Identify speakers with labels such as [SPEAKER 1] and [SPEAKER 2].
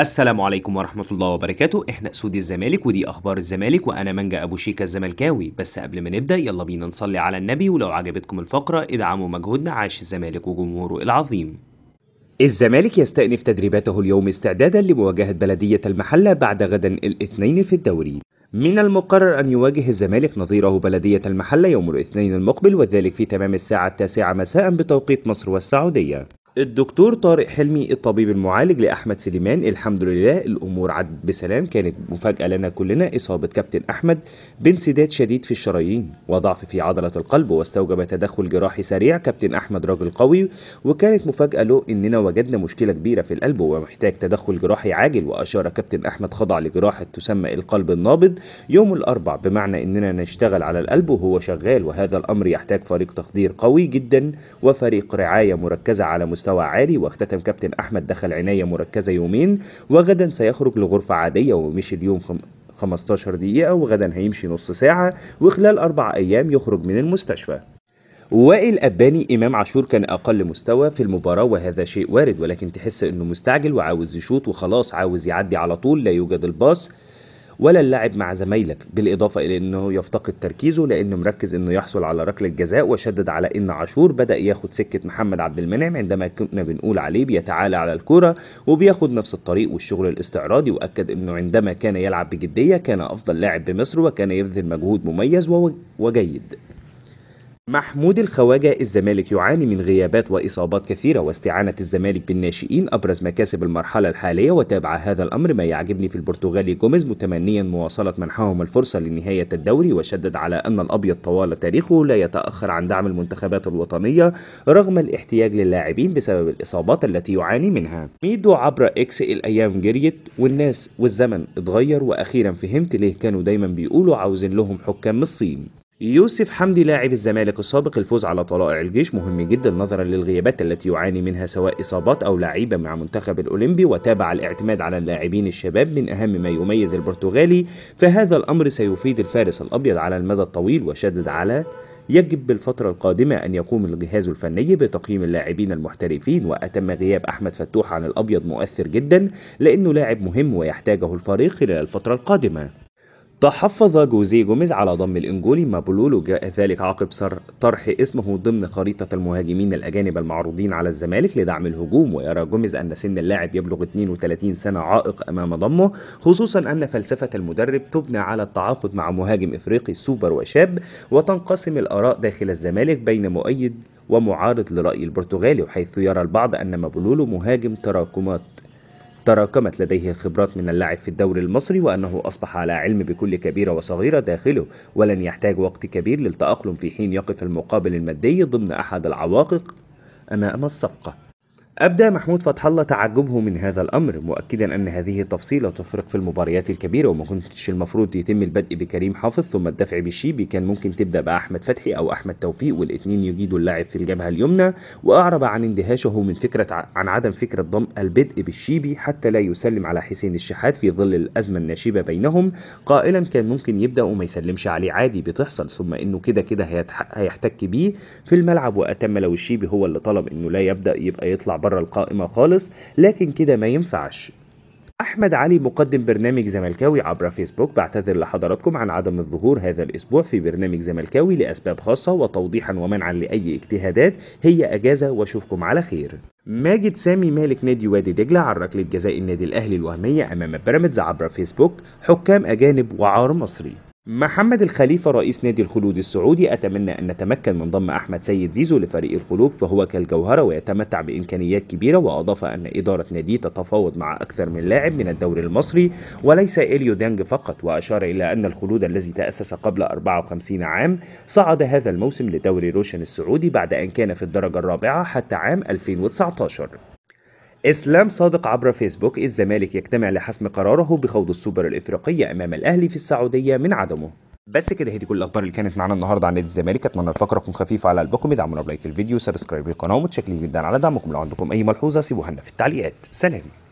[SPEAKER 1] السلام عليكم ورحمة الله وبركاته احنا اسود الزمالك ودي اخبار الزمالك وانا منجا ابو شيكة الزملكاوي بس قبل ما نبدأ يلا بينا نصلي على النبي ولو عجبتكم الفقرة ادعموا مجهودنا عاش الزمالك وجمهوره العظيم الزمالك يستأنف تدريباته اليوم استعدادا لمواجهة بلدية المحلة بعد غدا الاثنين في الدوري من المقرر أن يواجه الزمالك نظيره بلدية المحلة يوم الاثنين المقبل وذلك في تمام الساعة التاسعة مساء بتوقيت مصر والسعودية الدكتور طارق حلمي الطبيب المعالج لاحمد سليمان الحمد لله الامور عدت بسلام كانت مفاجاه لنا كلنا اصابه كابتن احمد بانسداد شديد في الشرايين وضعف في عضله القلب واستوجب تدخل جراحي سريع كابتن احمد راجل قوي وكانت مفاجاه له اننا وجدنا مشكله كبيره في القلب ومحتاج تدخل جراحي عاجل واشار كابتن احمد خضع لجراحه تسمى القلب النابض يوم الاربع بمعنى اننا نشتغل على القلب وهو شغال وهذا الامر يحتاج فريق تخدير قوي جدا وفريق رعايه مركزه على مستوى مستوى عالي واختتم كابتن أحمد دخل عناية مركزة يومين وغدا سيخرج لغرفة عادية ومشي اليوم 15 دقيقة وغدا هيمشي نص ساعة وخلال أربع أيام يخرج من المستشفى وائل أباني إمام عاشور كان أقل مستوى في المباراة وهذا شيء وارد ولكن تحس إنه مستعجل وعاوز يشوط وخلاص عاوز يعدي على طول لا يوجد الباص ولا اللعب مع زمايلك بالإضافة إلى أنه يفتقد تركيزه لأنه مركز أنه يحصل على ركلة جزاء وشدد على أن عاشور بدأ ياخد سكة محمد عبد المنعم عندما كنا بنقول عليه بيتعالى على الكرة وبياخد نفس الطريق والشغل الاستعراضي وأكد أنه عندما كان يلعب بجدية كان أفضل لاعب بمصر وكان يبذل مجهود مميز وجيد محمود الخواجة الزمالك يعاني من غيابات وإصابات كثيرة واستعانة الزمالك بالناشئين أبرز مكاسب المرحلة الحالية وتابع هذا الأمر ما يعجبني في البرتغالي جوميز متمنيا مواصلة منحهم الفرصة لنهاية الدوري وشدد على أن الأبيض طوال تاريخه لا يتأخر عن دعم المنتخبات الوطنية رغم الاحتياج للاعبين بسبب الإصابات التي يعاني منها ميدو عبر إكس الأيام جريت والناس والزمن اتغير وأخيرا فهمت ليه كانوا دايما بيقولوا عاوزين لهم حكام الصين يوسف حمدي لاعب الزمالك السابق الفوز على طلائع الجيش مهم جدا نظرا للغيابات التي يعاني منها سواء اصابات او لعيبه مع منتخب الاولمبي وتابع الاعتماد على اللاعبين الشباب من اهم ما يميز البرتغالي فهذا الامر سيفيد الفارس الابيض على المدى الطويل وشدد على يجب بالفترة القادمة أن يقوم الجهاز الفني بتقييم اللاعبين المحترفين وأتم غياب أحمد فتوح عن الأبيض مؤثر جدا لأنه لاعب مهم ويحتاجه الفريق خلال الفترة القادمة تحفظ جوزيه جوميز على ضم الانجولي مابولولو جاء ذلك عقب طرح اسمه ضمن خريطة المهاجمين الأجانب المعروضين على الزمالك لدعم الهجوم ويرى جوميز أن سن اللاعب يبلغ 32 سنة عائق أمام ضمه خصوصا أن فلسفة المدرب تبنى على التعاقد مع مهاجم إفريقي سوبر وشاب وتنقسم الآراء داخل الزمالك بين مؤيد ومعارض لرأي البرتغالي وحيث يرى البعض أن مابولولو مهاجم تراكمات تراكمت لديه الخبرات من اللاعب في الدوري المصري وأنه أصبح على علم بكل كبيرة وصغيرة داخله ولن يحتاج وقت كبير للتأقلم في حين يقف المقابل المادي ضمن أحد العواقق أمام الصفقة أبدى محمود فتح الله تعجبه من هذا الأمر مؤكدا أن هذه التفصيلة تفرق في المباريات الكبيرة وما كنتش المفروض يتم البدء بكريم حافظ ثم الدفع بالشيبي كان ممكن تبدأ بأحمد فتحي أو أحمد توفيق والاثنين يجيدوا اللاعب في الجبهة اليمنى وأعرب عن اندهاشه من فكرة عن عدم فكرة ضم البدء بالشيبي حتى لا يسلم على حسين الشحات في ظل الأزمة الناشبة بينهم قائلا كان ممكن يبدأ وما يسلمش عليه عادي بتحصل ثم إنه كده كده هيحتك بيه في الملعب وأتم لو الشيبي هو اللي طلب إنه لا يبدأ يبقى يطلع بره القائمة خالص لكن كده ما ينفعش احمد علي مقدم برنامج زملكاوي عبر فيسبوك بعتذر لحضراتكم عن عدم الظهور هذا الاسبوع في برنامج زملكاوي لاسباب خاصه وتوضيحا ومنعا لاي اجتهادات هي اجازه واشوفكم على خير ماجد سامي مالك نادي وادي دجله عن ركله جزاء النادي الاهلي الوهميه امام بيراميدز عبر فيسبوك حكام اجانب وعار مصري محمد الخليفة رئيس نادي الخلود السعودي أتمنى أن نتمكن من ضم أحمد سيد زيزو لفريق الخلود فهو كالجوهرة ويتمتع بإمكانيات كبيرة وأضاف أن إدارة ناديه تتفاوض مع أكثر من لاعب من الدوري المصري وليس إليو دانج فقط وأشار إلى أن الخلود الذي تأسس قبل 54 عام صعد هذا الموسم لدوري روشن السعودي بعد أن كان في الدرجة الرابعة حتى عام 2019 إسلام صادق عبر فيسبوك الزمالك يجتمع لحسم قراره بخوض السوبر الإفريقية أمام الأهلي في السعودية من عدمه بس كده هي دي كل الاخبار اللي كانت معانا النهارده عن نادي الزمالك اتمنى الفقره تكون خفيفه على قلبكم ادعمونا بلايك الفيديو سبسكرايب للقناه ومتشكرين جدا على دعمكم لو عندكم اي ملحوظه سيبوها لنا في التعليقات سلام